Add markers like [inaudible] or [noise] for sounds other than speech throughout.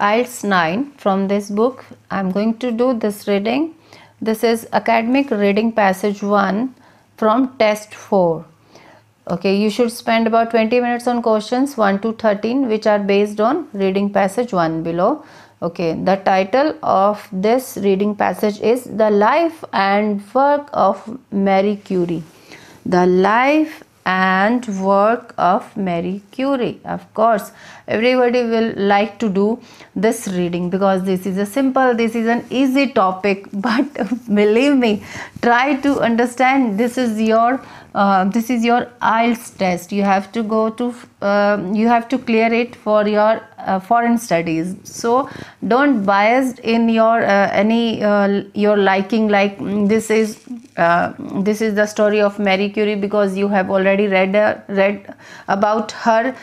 IELTS 9 from this book. I'm going to do this reading. This is academic reading passage 1 from test 4. Okay, you should spend about 20 minutes on questions 1 to 13 which are based on reading passage 1 below. Okay, the title of this reading passage is The Life and Work of Marie Curie. The Life and work of Marie Curie. Of course, everybody will like to do this reading because this is a simple, this is an easy topic. [laughs] But believe me, try to understand. This is your uh, this is your IELTS test. You have to go to uh, you have to clear it for your uh, foreign studies so don't biased in your uh, any uh, your liking like mm, this is uh, this is the story of Marie Curie because you have already read uh, read about her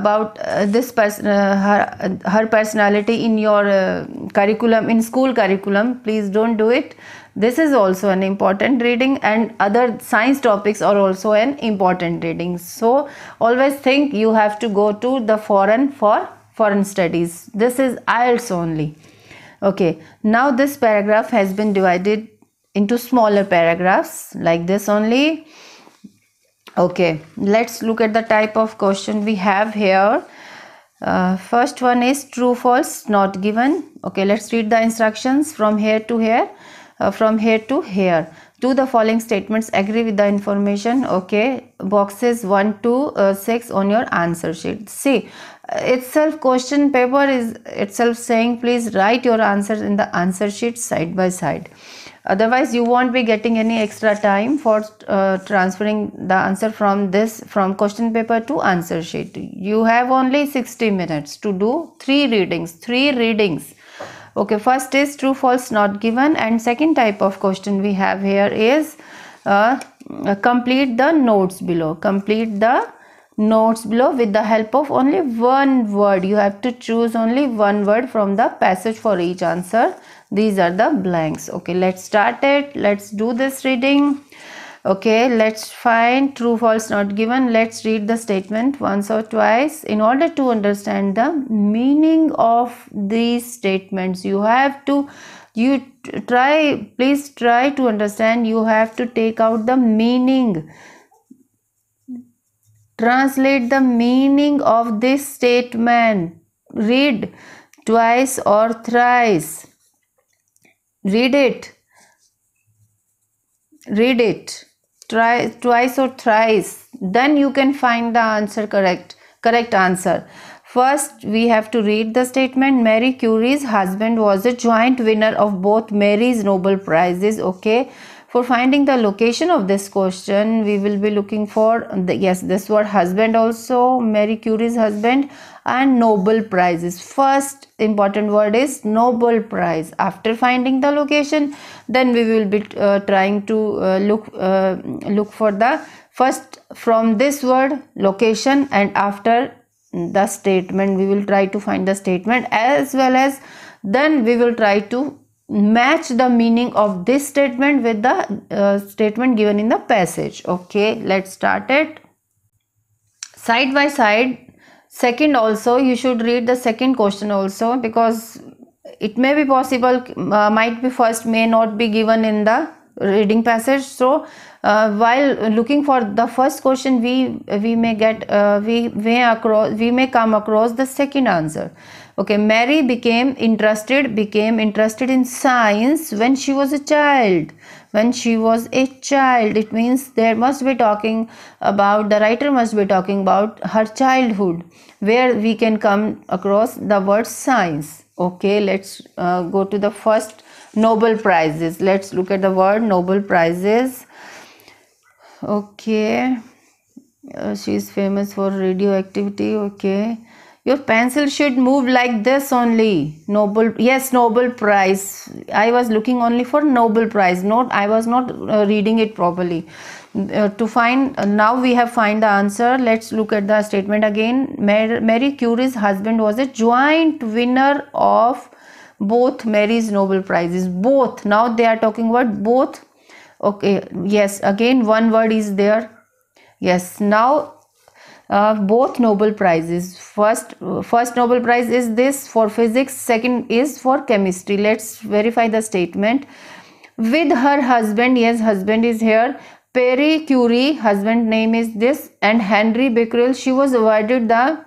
about uh, this person her her personality in your curriculum in school curriculum please don't do it this is also an important reading and other science topics are also an important reading so always think you have to go to the foreign for foreign studies. This is IELTS only. Okay, now this paragraph has been divided into smaller paragraphs like this only. Okay, let's look at the type of question we have here. Uh, first one is true false not given okay let's read the instructions from here to here uh, from here to here do the following statements agree with the information okay boxes 1 to uh, 6 on your answer sheet see itself question paper is itself saying please write your answers in the answer sheet side by side otherwise you won't be getting any extra time for uh, transferring the answer from this from question paper to answer sheet you have only 60 minutes to do three readings three readings okay first is true false not given and second type of question we have here is uh, complete the notes below complete the notes below with the help of only one word. You have to choose only one word from the passage for each answer. These are the blanks. Okay, let's start it. Let's do this reading. Okay, let's find true, false, not given. Let's read the statement once or twice. In order to understand the meaning of these statements, you have to you try please try to understand you have to take out the meaning Translate the meaning of this statement. Read twice or thrice. Read it. Read it. Try twice or thrice. Then you can find the answer correct. Correct answer. First, we have to read the statement. Mary Curie's husband was a joint winner of both Mary's Nobel Prizes. Okay. For finding the location of this question, we will be looking for, the, yes, this word husband also, Mary Curie's husband and Nobel Prizes. First important word is Nobel Prize. After finding the location, then we will be uh, trying to uh, look, uh, look for the first from this word location and after the statement we will try to find the statement as well as then we will try to match the meaning of this statement with the uh, statement given in the passage okay let's start it side by side second also you should read the second question also because it may be possible uh, might be first may not be given in the reading passage so uh, while looking for the first question we we may get uh, we may across we may come across the second answer okay mary became interested became interested in science when she was a child when she was a child it means there must be talking about the writer must be talking about her childhood where we can come across the word science okay let's uh, go to the first Nobel Prizes. Let's look at the word Nobel Prizes. Okay. Uh, she is famous for radioactivity. Okay. Your pencil should move like this only. Nobel. Yes, Nobel Prize. I was looking only for Nobel Prize. Not, I was not uh, reading it properly. Uh, to find uh, now we have find the answer let's look at the statement again Mar mary curie's husband was a joint winner of both Mary's Nobel Prizes. Both. Now they are talking about both. Okay. Yes. Again, one word is there. Yes. Now uh, both Nobel Prizes. First, first Nobel Prize is this for physics. Second is for chemistry. Let's verify the statement. With her husband. Yes, husband is here. Perry Curie, husband name is this, and Henry Becquerel. She was awarded the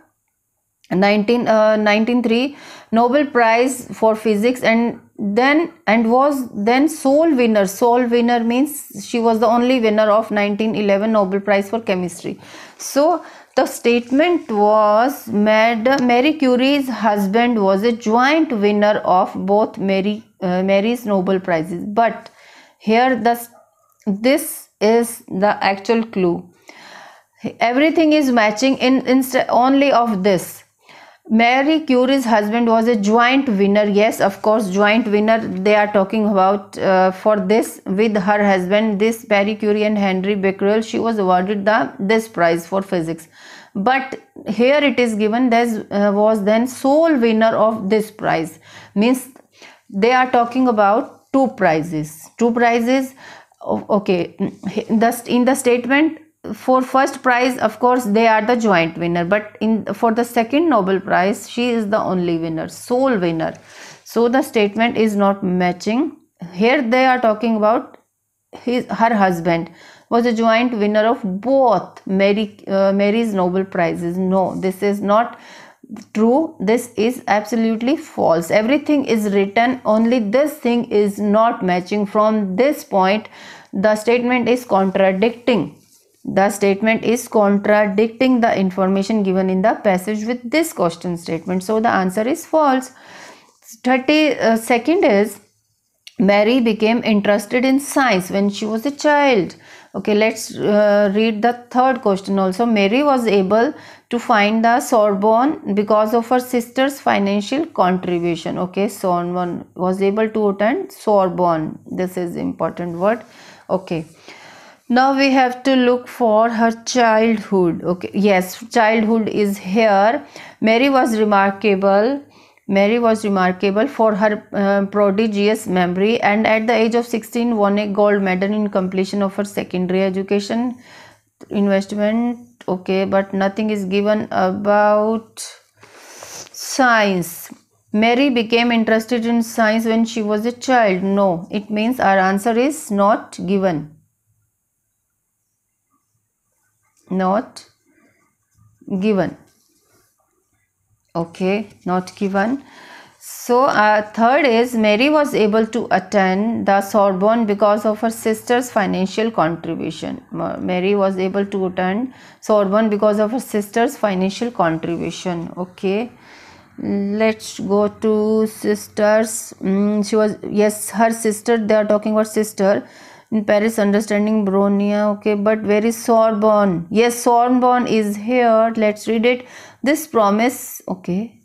19 1903 uh, nobel prize for physics and then and was then sole winner sole winner means she was the only winner of 1911 nobel prize for chemistry so the statement was made mary curie's husband was a joint winner of both mary uh, mary's nobel prizes but here this this is the actual clue everything is matching in instead only of this Mary Curie's husband was a joint winner. Yes, of course, joint winner. They are talking about uh, for this with her husband, this Marie Curie and Henry Becquerel. She was awarded the this prize for physics. But here it is given this uh, was then sole winner of this prize. Means they are talking about two prizes. Two prizes. Okay, thus in the statement for first prize of course they are the joint winner but in for the second nobel prize she is the only winner sole winner so the statement is not matching here they are talking about his her husband was a joint winner of both mary uh, mary's nobel prizes no this is not true this is absolutely false everything is written only this thing is not matching from this point the statement is contradicting the statement is contradicting the information given in the passage with this question statement. So the answer is false. Thirty uh, second is Mary became interested in science when she was a child. Okay, let's uh, read the third question also. Mary was able to find the Sorbonne because of her sister's financial contribution. Okay, Sorbonne was able to attend Sorbonne. This is important word. Okay, now we have to look for her childhood okay yes childhood is here mary was remarkable Mary was remarkable for her uh, prodigious memory and at the age of 16 won a gold medal in completion of her secondary education investment okay but nothing is given about science Mary became interested in science when she was a child no it means our answer is not given not given okay not given so uh, third is mary was able to attend the sorbonne because of her sister's financial contribution mary was able to attend sorbonne because of her sister's financial contribution okay let's go to sisters mm, she was yes her sister they are talking about sister in Paris understanding Bronia okay but where is Sorbonne yes Sorbonne is here let's read it this promise okay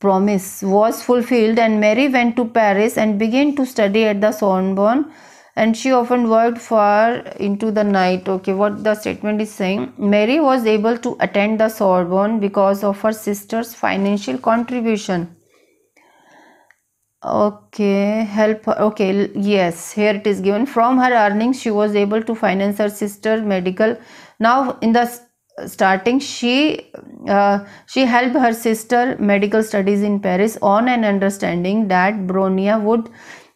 promise was fulfilled and Mary went to Paris and began to study at the Sorbonne and she often worked far into the night okay what the statement is saying Mary was able to attend the Sorbonne because of her sister's financial contribution okay help okay yes here it is given from her earnings she was able to finance her sister medical now in the starting she uh, she helped her sister medical studies in paris on an understanding that bronia would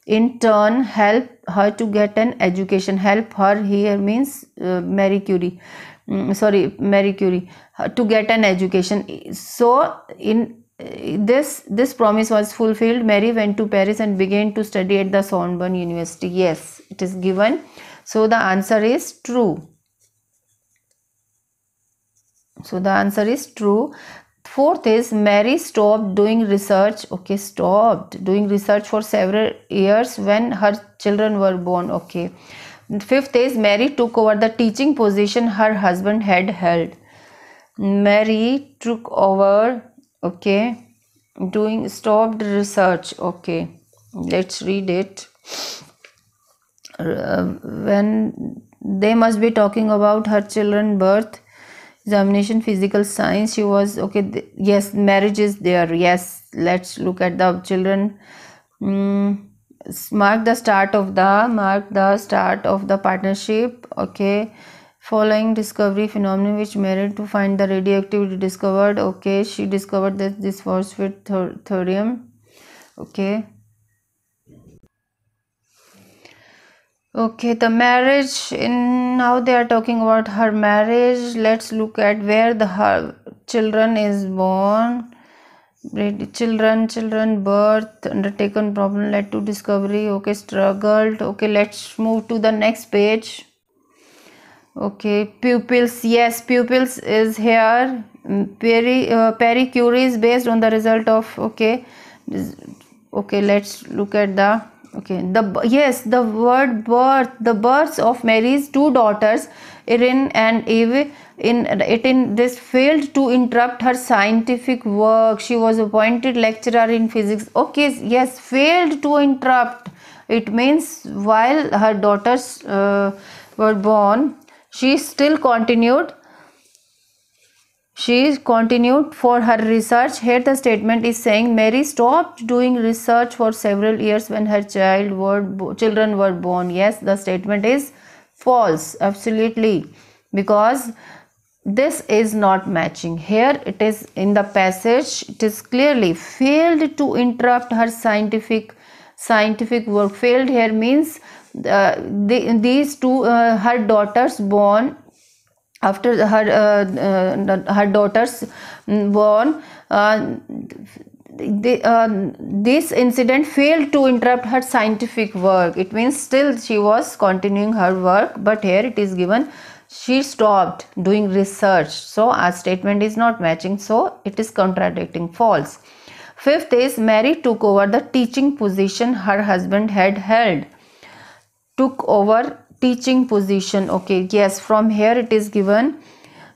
in turn help her to get an education help her here means uh, marie curie mm, sorry marie curie uh, to get an education so in this this promise was fulfilled mary went to paris and began to study at the sorbonne university yes it is given so the answer is true so the answer is true fourth is mary stopped doing research okay stopped doing research for several years when her children were born okay fifth is mary took over the teaching position her husband had held mary took over okay doing stopped research okay let's read it uh, when they must be talking about her children birth examination physical science she was okay th- yes marriage is there yes let's look at the children mm, mark the start of the mark the start of the partnership okay following discovery phenomenon which married to find the radioactivity discovered okay she discovered that this was with thorium okay okay the marriage in now they are talking about her marriage let's look at where the her children is born children children birth undertaken problem led to discovery okay struggled okay let's move to the next page okay pupils yes pupils is here mm, peri uh, pericure is based on the result of okay okay let's look at the okay the yes the word birth the births of mary's two daughters Erin and Eve in it in this failed to interrupt her scientific work she was appointed lecturer in physics okay yes failed to interrupt it means while her daughters uh, were born she still continued she continued for her research. Here the statement is saying Mary stopped doing research for several years when her child were children were born. Yes, the statement is false. Absolutely. Because this is not matching. Here it is in the passage. It is clearly failed to interrupt her scientific scientific work. Failed here means uh, these two uh, her daughters born after her uh, her daughters mm, born the, uh, this incident failed to interrupt her scientific work. It means still she was continuing her work, but here it is given she stopped doing research. So our statement is not matching, so it is contradicting false. Fifth is Mary took over the teaching position her husband had held took over teaching position okay yes from here it is given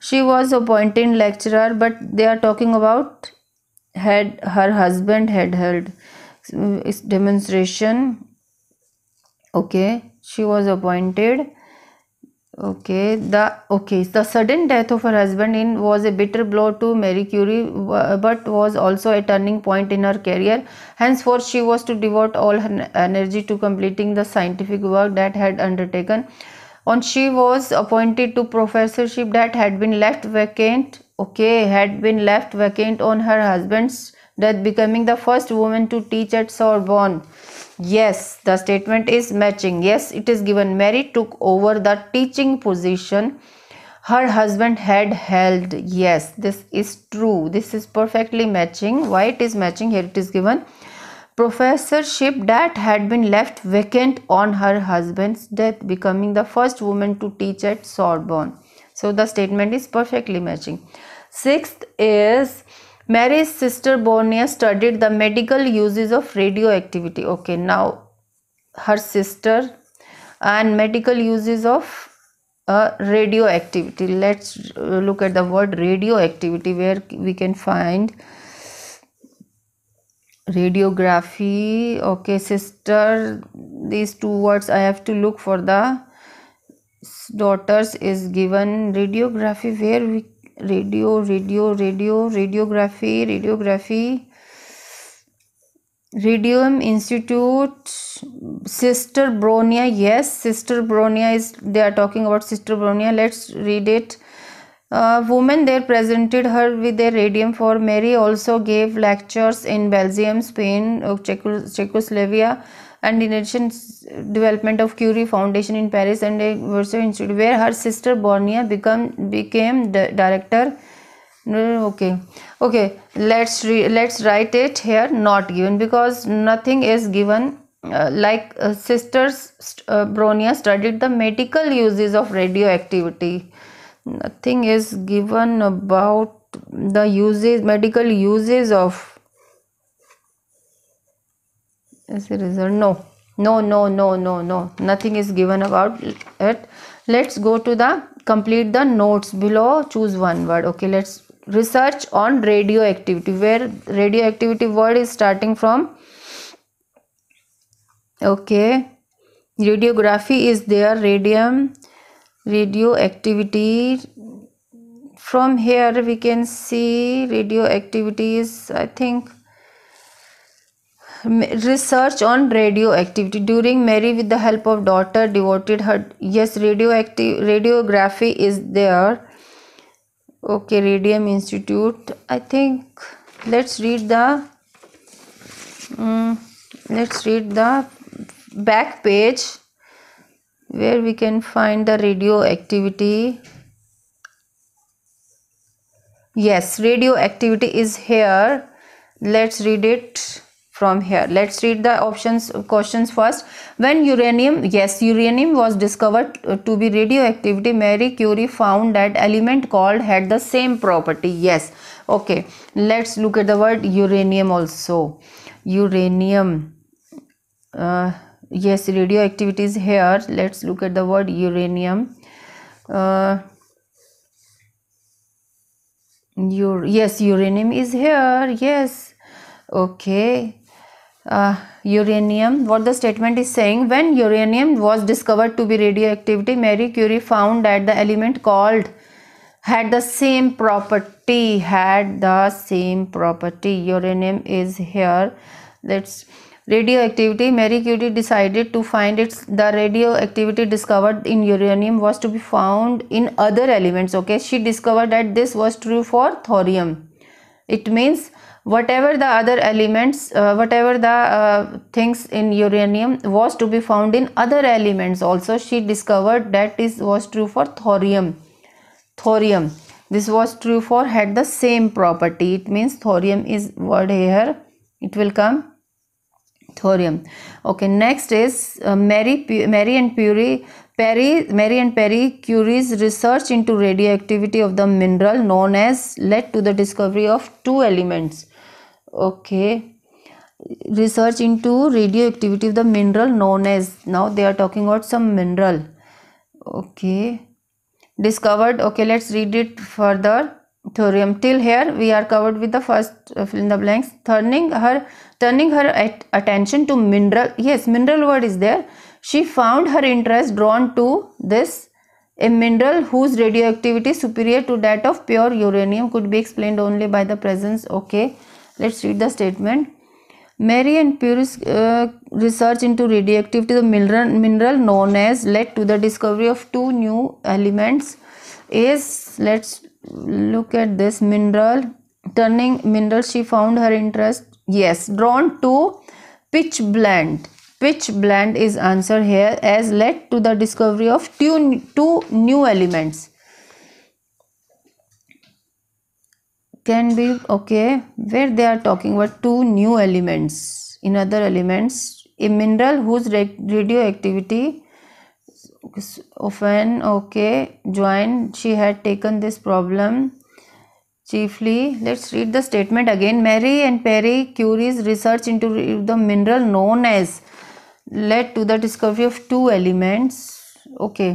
she was appointed lecturer but they are talking about had her husband had held demonstration okay she was appointed okay the okay the sudden death of her husband in was a bitter blow to marie curie but was also a turning point in her career henceforth she was to devote all her energy to completing the scientific work that had undertaken and she was appointed to professorship that had been left vacant okay had been left vacant on her husband's death becoming the first woman to teach at sorbonne Yes, the statement is matching. Yes, it is given. Mary took over the teaching position her husband had held. Yes, this is true. This is perfectly matching. Why it is matching? Here it is given. Professorship that had been left vacant on her husband's death, becoming the first woman to teach at Sorbonne. So the statement is perfectly matching. Sixth is Mary's sister Bornea studied the medical uses of radioactivity. Okay, now her sister and medical uses of uh, radioactivity. Let's uh, look at the word radioactivity where we can find radiography. Okay, sister, these two words I have to look for the daughters is given radiography where we radio radio radio radiography radiography radium institute sister Bronia yes sister Bronia is they are talking about sister Bronia let's read it women there presented her with a radium for Marie also gave lectures in Belgium Spain Czechoslovakia and Innocence Development of Curie Foundation in Paris and a Warsaw Institute, where her sister Bornia become, became the director. Okay, okay. Let's re let's write it here. Not given because nothing is given. Uh, like uh, sisters uh, Bronia studied the medical uses of radioactivity. Nothing is given about the uses medical uses of as a result no no no no no no nothing is given about it let's go to the complete the notes below choose one word okay let's research on radioactivity where radioactivity word is starting from okay radiography is there radium radioactivity from here we can see radioactivity is i think research on radioactivity during mary with the help of daughter devoted her yes radioactive radiography is there okay radium institute i think let's read the um, let's read the back page where we can find the radioactivity yes radioactivity is here let's read it from here let's read the options questions first when uranium yes uranium was discovered to be radioactivity marie curie found that element called had the same property yes okay let's look at the word uranium also uranium uh, yes radioactivity is here let's look at the word uranium uh, your yes uranium is here yes okay uh, uranium what the statement is saying when uranium was discovered to be radioactivity Marie Curie found that the element called had the same property had the same property uranium is here that's radioactivity Marie Curie decided to find its the radioactivity discovered in uranium was to be found in other elements okay she discovered that this was true for thorium it means whatever the other elements uh, whatever the uh, things in uranium was to be found in other elements also she discovered that is was true for thorium thorium this was true for had the same property it means thorium is word here it will come thorium okay next is uh, mary mary and Puri Perry, Mary and Perry Curie's research into radioactivity of the mineral known as led to the discovery of two elements okay research into radioactivity of the mineral known as now they are talking about some mineral okay discovered okay let's read it further thorium till here we are covered with the first uh, fill in the blanks turning her turning her at attention to mineral yes mineral word is there she found her interest drawn to this a mineral whose radioactivity superior to that of pure uranium could be explained only by the presence okay Let's read the statement. Mary and Pure's uh, research into radioactivity, the mineral, mineral known as led to the discovery of two new elements. Is let's look at this mineral. Turning mineral, she found her interest. Yes, drawn to pitch blend. Pitch blend is answer here as led to the discovery of two, two new elements. can be okay where they are talking about two new elements in other elements a mineral whose radioactivity often okay joined she had taken this problem chiefly let's read the statement again mary and perry curie's research into the mineral known as led to the discovery of two elements okay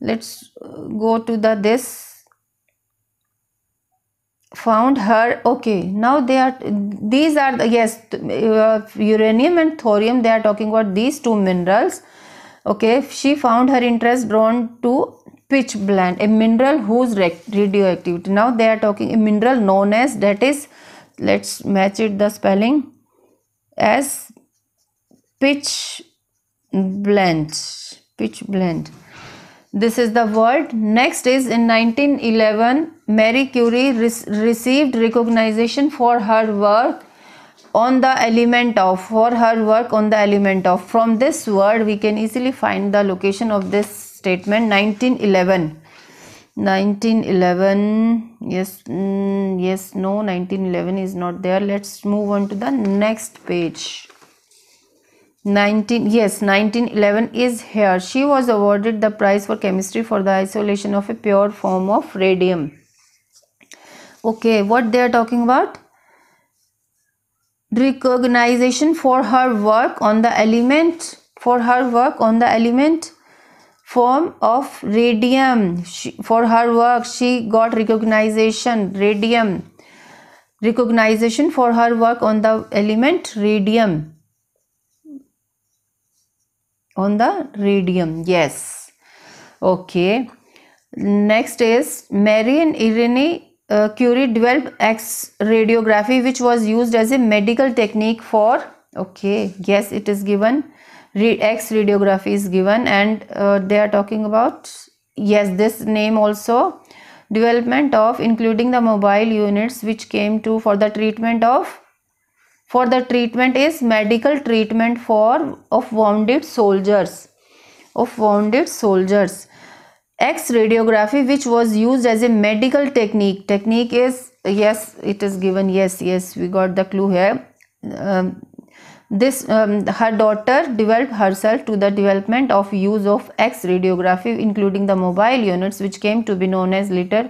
let's uh, go to the this found her okay now they are these are the yes uh, uranium and thorium they are talking about these two minerals okay she found her interest drawn to pitch blend a mineral whose radioactivity now they are talking a mineral known as that is let's match it the spelling as pitch blend pitch blend this is the word. Next is in 1911, Marie Curie re received recognition for her work on the element of for her work on the element of from this word we can easily find the location of this statement 1911 1911 yes mm, yes no 1911 is not there let's move on to the next page 19 yes 1911 is here she was awarded the prize for chemistry for the isolation of a pure form of radium okay what they are talking about recognition for her work on the element for her work on the element form of radium she, for her work she got recognition radium recognition for her work on the element radium on the radium yes okay next is marie and irene uh, curie developed x radiography which was used as a medical technique for okay yes it is given Re x radiography is given and uh, they are talking about yes this name also development of including the mobile units which came to for the treatment of for the treatment is medical treatment for of wounded soldiers of wounded soldiers x radiography which was used as a medical technique technique is yes it is given yes yes we got the clue here um, this um, her daughter developed herself to the development of use of x radiography including the mobile units which came to be known as later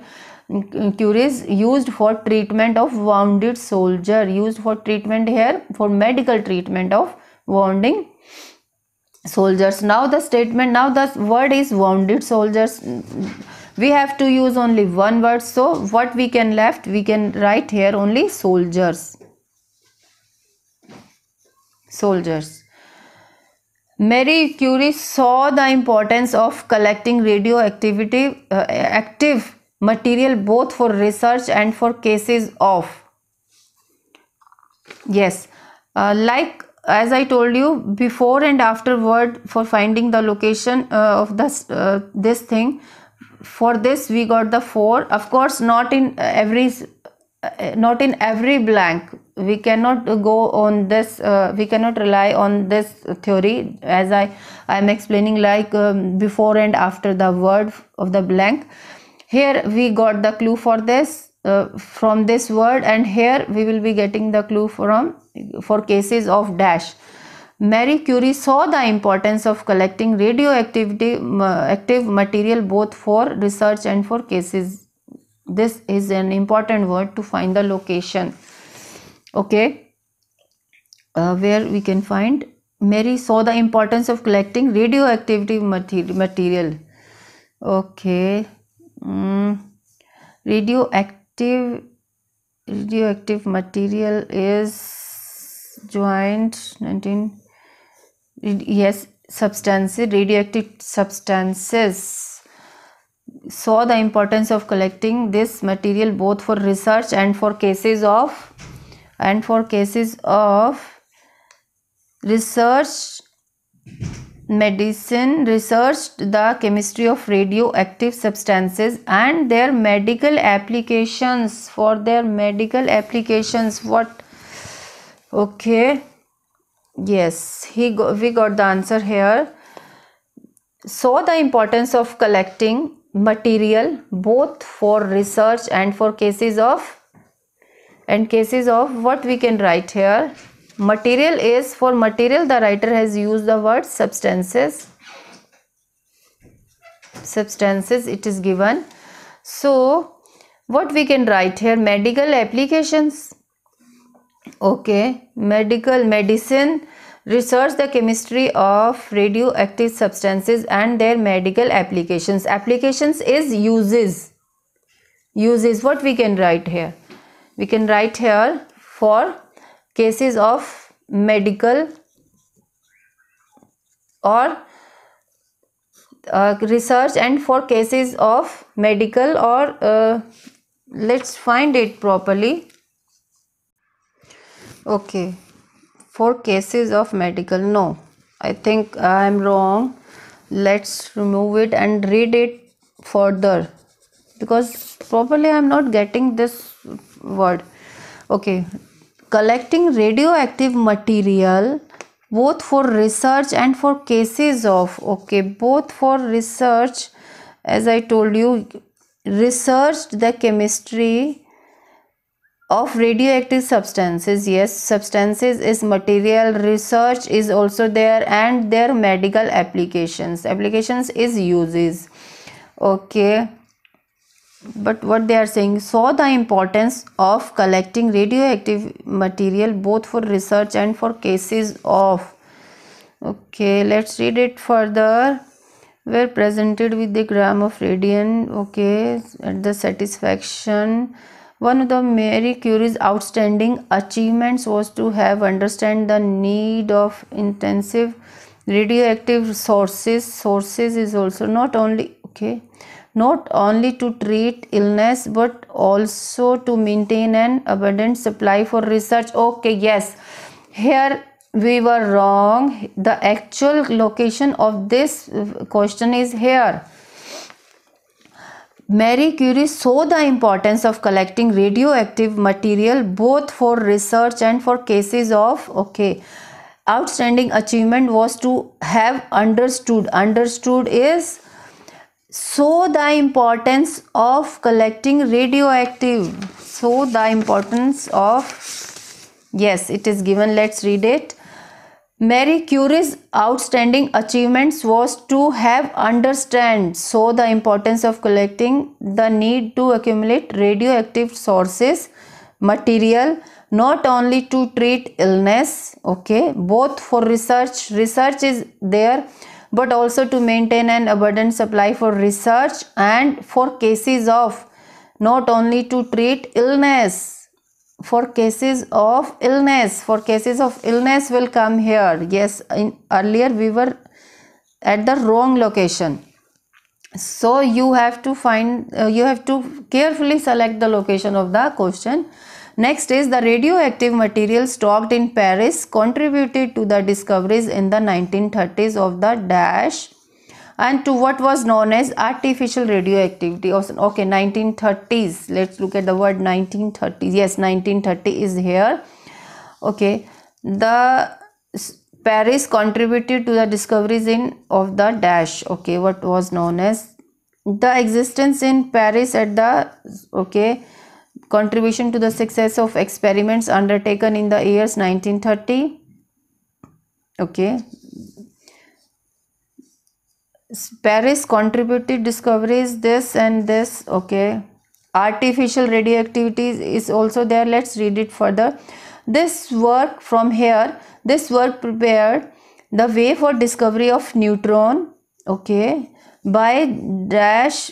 cures used for treatment of wounded soldier used for treatment here for medical treatment of wounding soldiers now the statement now the word is wounded soldiers we have to use only one word so what we can left we can write here only soldiers soldiers Marie Curie saw the importance of collecting radioactivity uh, active material both for research and for cases of yes uh, like as i told you before and afterward for finding the location uh, of this uh, this thing for this we got the 4 of course not in every uh, not in every blank we cannot go on this uh, we cannot rely on this theory as i i am explaining like um, before and after the word of the blank here we got the clue for this uh, from this word and here we will be getting the clue from for cases of dash Marie Curie saw the importance of collecting radioactivity uh, active material both for research and for cases this is an important word to find the location okay uh, where we can find Mary saw the importance of collecting radioactivity material okay radioactive radioactive material is joint nineteen yes substances radioactive substances saw the importance of collecting this material both for research and for cases of and for cases of research medicine researched the chemistry of radioactive substances and their medical applications for their medical applications what okay yes he go, we got the answer here Saw the importance of collecting material both for research and for cases of and cases of what we can write here material is for material the writer has used the word substances substances it is given so what we can write here medical applications okay medical medicine research the chemistry of radioactive substances and their medical applications applications is uses uses what we can write here we can write here for cases of medical or uh, research and for cases of medical or uh, let's find it properly okay for cases of medical no i think i am wrong let's remove it and read it further because properly i am not getting this word okay collecting radioactive material both for research and for cases of okay both for research as i told you researched the chemistry of radioactive substances yes substances is material research is also there and their medical applications applications is uses okay but what they are saying saw the importance of collecting radioactive material both for research and for cases of okay let's read it further were presented with the gram of radium okay at the satisfaction one of the Marie Curie's outstanding achievements was to have understand the need of intensive radioactive sources sources is also not only okay not only to treat illness but also to maintain an abundant supply for research okay yes here we were wrong the actual location of this question is here Marie Curie saw the importance of collecting radioactive material both for research and for cases of okay outstanding achievement was to have understood understood is so the importance of collecting radioactive so the importance of yes it is given let's read it Marie Curie's outstanding achievements was to have understand so the importance of collecting the need to accumulate radioactive sources material not only to treat illness okay both for research research is there but also to maintain an abundant supply for research and for cases of not only to treat illness for cases of illness for cases of illness will come here yes in earlier we were at the wrong location so you have to find uh, you have to carefully select the location of the question Next is the radioactive material stocked in Paris contributed to the discoveries in the 1930s of the dash and to what was known as artificial radioactivity. Okay, 1930s. Let's look at the word 1930s. Yes, 1930 is here. Okay, the Paris contributed to the discoveries in of the dash. Okay, what was known as the existence in Paris at the okay contribution to the success of experiments undertaken in the years 1930 okay Paris contributed discoveries this and this okay artificial radioactivity is also there let's read it further this work from here this work prepared the way for discovery of neutron okay by dash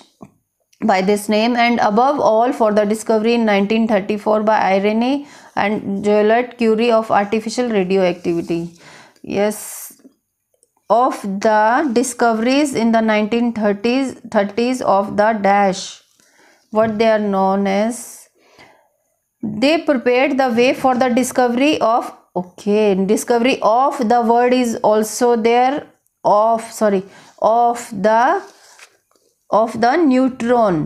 by this name and above all for the discovery in 1934 by Irene and Joliet Curie of artificial radioactivity. Yes, of the discoveries in the 1930s 30s of the dash, what they are known as. They prepared the way for the discovery of okay discovery of the word is also there of sorry of the of the neutron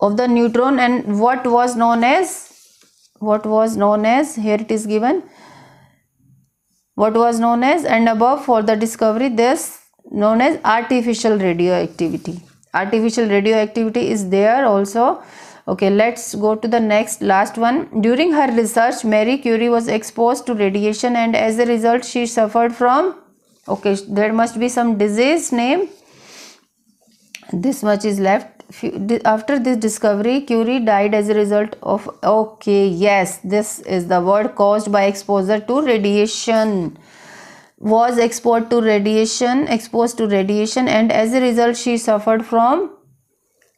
of the neutron and what was known as what was known as here it is given what was known as and above for the discovery this known as artificial radioactivity artificial radioactivity is there also okay let's go to the next last one during her research Marie Curie was exposed to radiation and as a result she suffered from okay there must be some disease name this much is left after this discovery curie died as a result of okay yes this is the word caused by exposure to radiation was exposed to radiation exposed to radiation and as a result she suffered from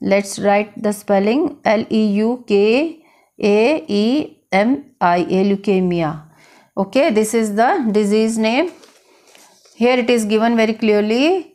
let's write the spelling l e u k a e m i a leukemia okay this is the disease name here it is given very clearly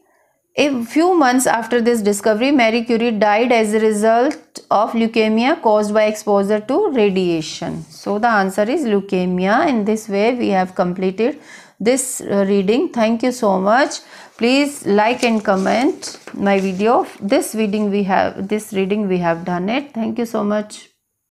a few months after this discovery, Marie Curie died as a result of leukemia caused by exposure to radiation. So the answer is leukemia. In this way, we have completed this uh, reading. Thank you so much. Please like and comment my video. This reading we have this reading we have done it. Thank you so much.